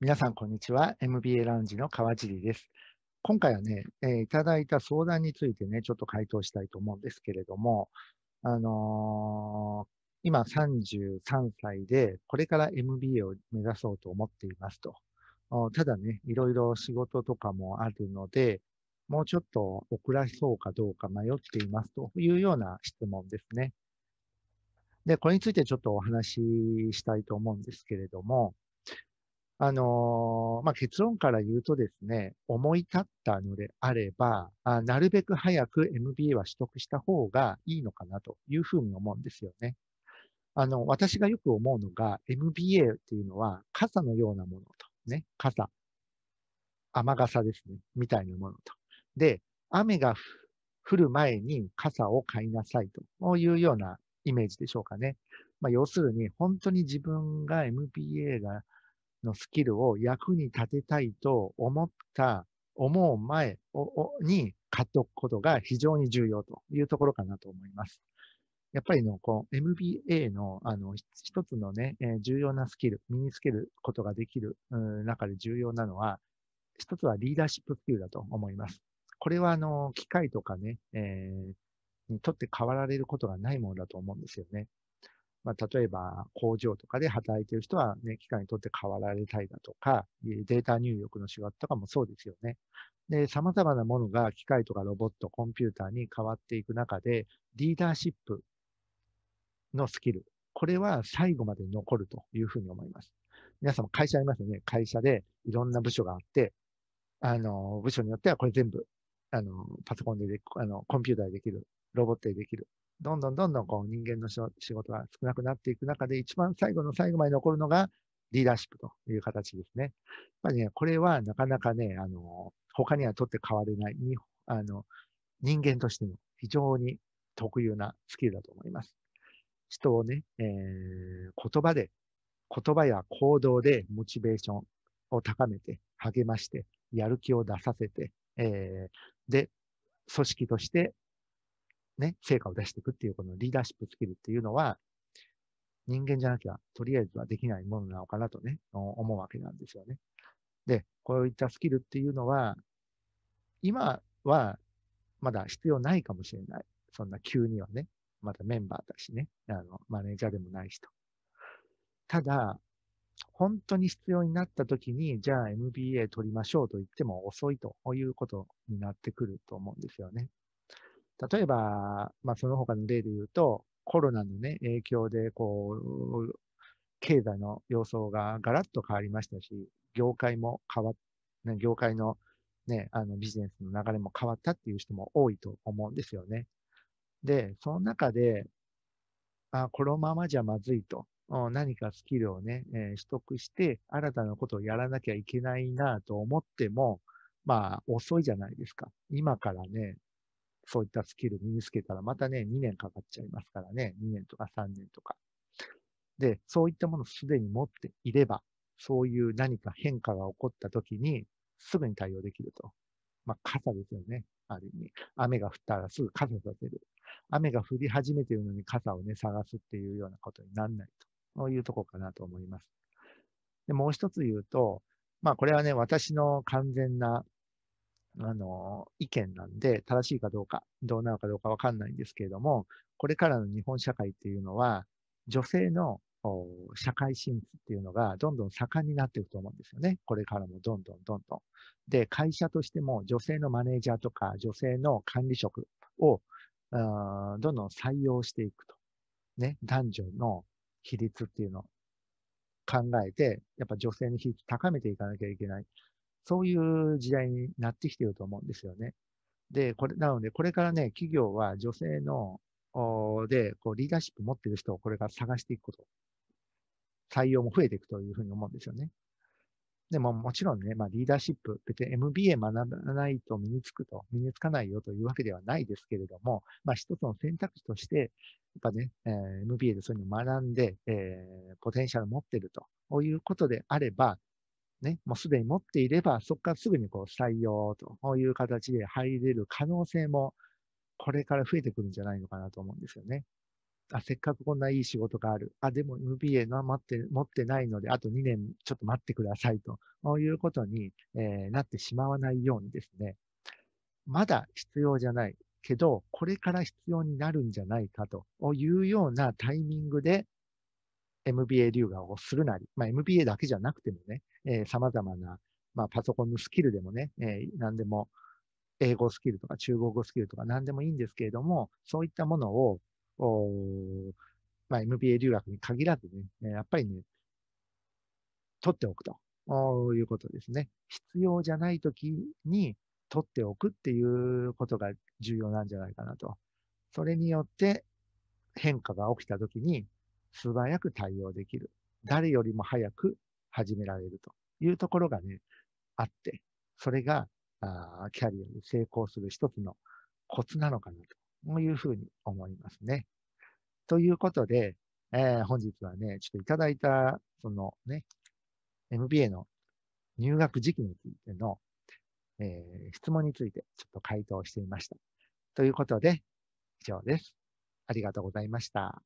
皆さん、こんにちは。MBA ラウンジの川尻です。今回はね、えー、いただいた相談についてね、ちょっと回答したいと思うんですけれども、あのー、今33歳で、これから MBA を目指そうと思っていますと。ただね、いろいろ仕事とかもあるので、もうちょっと遅らしそうかどうか迷っていますというような質問ですね。で、これについてちょっとお話ししたいと思うんですけれども、あのー、まあ、結論から言うとですね、思い立ったのであれば、あなるべく早く MBA は取得した方がいいのかなというふうに思うんですよね。あの、私がよく思うのが、MBA っていうのは傘のようなものと、ね、傘、雨傘ですね、みたいなものと。で、雨が降る前に傘を買いなさいというようなイメージでしょうかね。まあ、要するに、本当に自分が MBA がのスキルを役に立てたいと思った、思う前に買っておくことが非常に重要というところかなと思います。やっぱりの、こう、MBA の、あの、一つのね、え重要なスキル、身につけることができる、中で重要なのは、一つはリーダーシップスキルだと思います。これは、あの、機械とかね、えー、にとって変わられることがないものだと思うんですよね。まあ、例えば工場とかで働いてる人は、ね、機械にとって変わられたりだとか、データ入力の仕事とかもそうですよね。で、様々なものが機械とかロボット、コンピューターに変わっていく中で、リーダーシップのスキル、これは最後まで残るというふうに思います。皆さんも会社ありますよね。会社でいろんな部署があって、あの、部署によってはこれ全部、あの、パソコンでで、あの、コンピューターでできる、ロボットでできる、どんどんどんどんこう人間の仕事が少なくなっていく中で、一番最後の最後まで残るのがリーダーシップという形ですね。やっぱりね、これはなかなかね、あの、他には取って変われない、にあの人間としての非常に特有なスキルだと思います。人をね、えー、言葉で、言葉や行動でモチベーションを高めて、励まして、やる気を出させて、えー、で、組織としてね、成果を出していくっていうこのリーダーシップスキルっていうのは、人間じゃなきゃとりあえずはできないものなのかなとね、思うわけなんですよね。で、こういったスキルっていうのは、今はまだ必要ないかもしれない。そんな急にはね、まだメンバーだしね、あのマネージャーでもないしと。ただ、本当に必要になった時に、じゃあ MBA 取りましょうと言っても遅いということになってくると思うんですよね。例えば、まあ、その他の例で言うと、コロナの、ね、影響でこう経済の様相がガラッと変わりましたし、業界も変わっ業界の,、ね、あのビジネスの流れも変わったっていう人も多いと思うんですよね。で、その中で、あこのままじゃまずいと、何かスキルをね、えー、取得して、新たなことをやらなきゃいけないなと思っても、まあ、遅いじゃないですか。今からね、そういったスキル身につけたら、またね、2年かかっちゃいますからね、2年とか3年とか。で、そういったものをすでに持っていれば、そういう何か変化が起こった時に、すぐに対応できると。まあ、傘ですよね。ある意味。雨が降ったらすぐ傘させる。雨が降り始めているのに傘をね、探すっていうようなことにならないと。そういうとこかなと思います。で、もう一つ言うと、まあ、これはね、私の完全なあの、意見なんで、正しいかどうか、どうなのかどうかわかんないんですけれども、これからの日本社会っていうのは、女性の社会進出っていうのがどんどん盛んになっていくと思うんですよね。これからもどんどんどんどん。で、会社としても女性のマネージャーとか女性の管理職をあどんどん採用していくと。ね、男女の比率っていうのを考えて、やっぱ女性の比率高めていかなきゃいけない。そういう時代になってきていると思うんですよね。で、これ、なので、これからね、企業は女性の、で、こう、リーダーシップ持ってる人をこれから探していくこと、採用も増えていくというふうに思うんですよね。でも、もちろんね、まあ、リーダーシップ、別に MBA 学ばないと身につくと、身につかないよというわけではないですけれども、まあ、一つの選択肢として、やっぱね、えー、MBA でそういうのを学んで、えー、ポテンシャル持ってるということであれば、ね、もうすでに持っていれば、そこからすぐにこう採用という形で入れる可能性も、これから増えてくるんじゃないのかなと思うんですよね。あ、せっかくこんないい仕事がある。あ、でも MBA の待って持ってないので、あと2年ちょっと待ってくださいということに、えー、なってしまわないようにですね、まだ必要じゃないけど、これから必要になるんじゃないかというようなタイミングで、MBA 留学をするなり、まあ、MBA だけじゃなくてもね、えま様々な、まあ、パソコンのスキルでもね、えー、何でも、英語スキルとか中国語スキルとか何でもいいんですけれども、そういったものを、まあ、MBA 留学に限らずね、やっぱりね、取っておくということですね。必要じゃない時に取っておくっていうことが重要なんじゃないかなと。それによって変化が起きた時に素早く対応できる。誰よりも早く始められるというところがね、あって、それが、あキャリアに成功する一つのコツなのかなというふうに思いますね。ということで、えー、本日はね、ちょっといただいた、そのね、MBA の入学時期についての、えー、質問についてちょっと回答してみました。ということで、以上です。ありがとうございました。